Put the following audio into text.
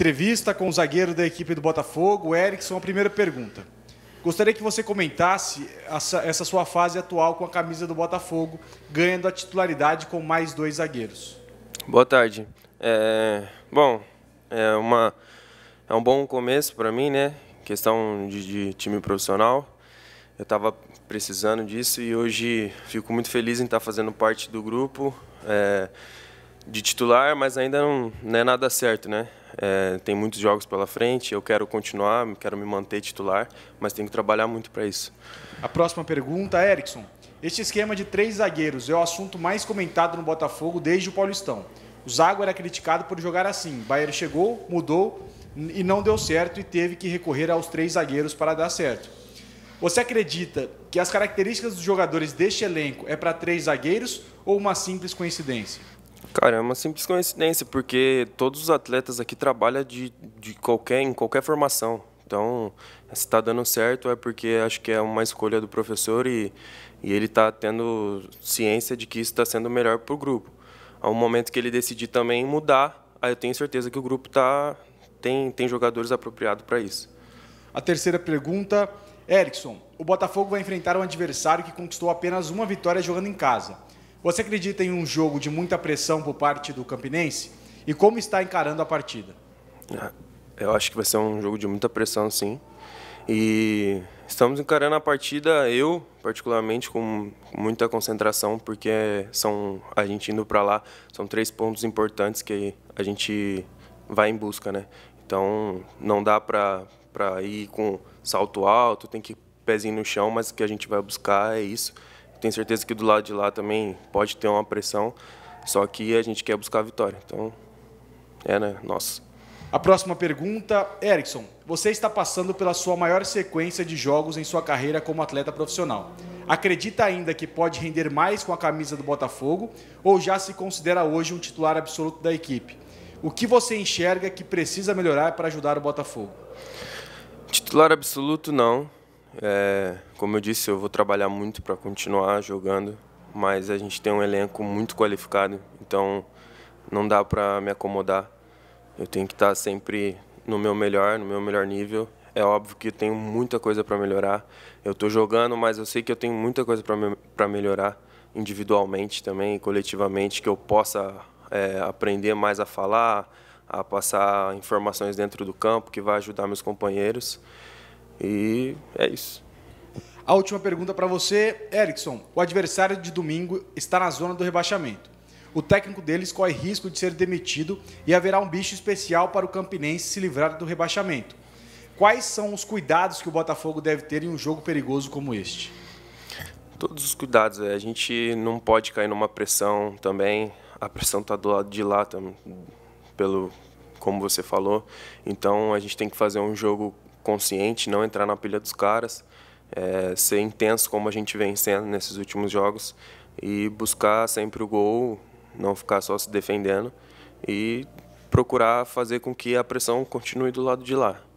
entrevista com o zagueiro da equipe do Botafogo, Erickson, a primeira pergunta. Gostaria que você comentasse essa, essa, sua fase atual com a camisa do Botafogo, ganhando a titularidade com mais dois zagueiros. Boa tarde. É, bom, é, uma, é um bom começo para mim, né? Questão de, de time profissional. Eu estava precisando disso e hoje fico muito feliz em estar tá fazendo parte do grupo é, de titular, mas ainda não, não é nada certo, né? É, tem muitos jogos pela frente, eu quero continuar, quero me manter titular, mas tenho que trabalhar muito para isso. A próxima pergunta, Erickson. Este esquema de três zagueiros é o assunto mais comentado no Botafogo desde o Paulistão. O Zago era criticado por jogar assim. Bayern chegou, mudou e não deu certo e teve que recorrer aos três zagueiros para dar certo. Você acredita que as características dos jogadores deste elenco é para três zagueiros ou uma simples coincidência? Cara, é uma simples coincidência, porque todos os atletas aqui trabalham de, de qualquer, em qualquer formação. Então, se está dando certo é porque acho que é uma escolha do professor e, e ele está tendo ciência de que isso está sendo melhor para o grupo. Ao momento que ele decidir também mudar, aí eu tenho certeza que o grupo tá, tem, tem jogadores apropriados para isso. A terceira pergunta, Erickson. O Botafogo vai enfrentar um adversário que conquistou apenas uma vitória jogando em casa. Você acredita em um jogo de muita pressão por parte do Campinense? E como está encarando a partida? É, eu acho que vai ser um jogo de muita pressão, sim. E estamos encarando a partida, eu particularmente, com muita concentração, porque são a gente indo para lá, são três pontos importantes que a gente vai em busca, né? Então não dá para ir com salto alto, tem que ir pezinho no chão, mas o que a gente vai buscar é isso tenho certeza que do lado de lá também pode ter uma pressão, só que a gente quer buscar a vitória. Então, é, né? Nossa. A próxima pergunta, Erickson. Você está passando pela sua maior sequência de jogos em sua carreira como atleta profissional. Acredita ainda que pode render mais com a camisa do Botafogo ou já se considera hoje um titular absoluto da equipe? O que você enxerga que precisa melhorar para ajudar o Botafogo? Titular absoluto, não. É, como eu disse, eu vou trabalhar muito para continuar jogando, mas a gente tem um elenco muito qualificado, então não dá para me acomodar. Eu tenho que estar tá sempre no meu melhor, no meu melhor nível. É óbvio que eu tenho muita coisa para melhorar. Eu estou jogando, mas eu sei que eu tenho muita coisa para me, melhorar individualmente também, coletivamente, que eu possa é, aprender mais a falar, a passar informações dentro do campo que vai ajudar meus companheiros. E é isso. A última pergunta para você, Erickson. O adversário de domingo está na zona do rebaixamento. O técnico deles corre risco de ser demitido e haverá um bicho especial para o Campinense se livrar do rebaixamento. Quais são os cuidados que o Botafogo deve ter em um jogo perigoso como este? Todos os cuidados. É, a gente não pode cair numa pressão também. A pressão está do lado de lá, pelo, como você falou. Então a gente tem que fazer um jogo consciente, não entrar na pilha dos caras, é, ser intenso como a gente vem sendo nesses últimos jogos e buscar sempre o gol, não ficar só se defendendo e procurar fazer com que a pressão continue do lado de lá.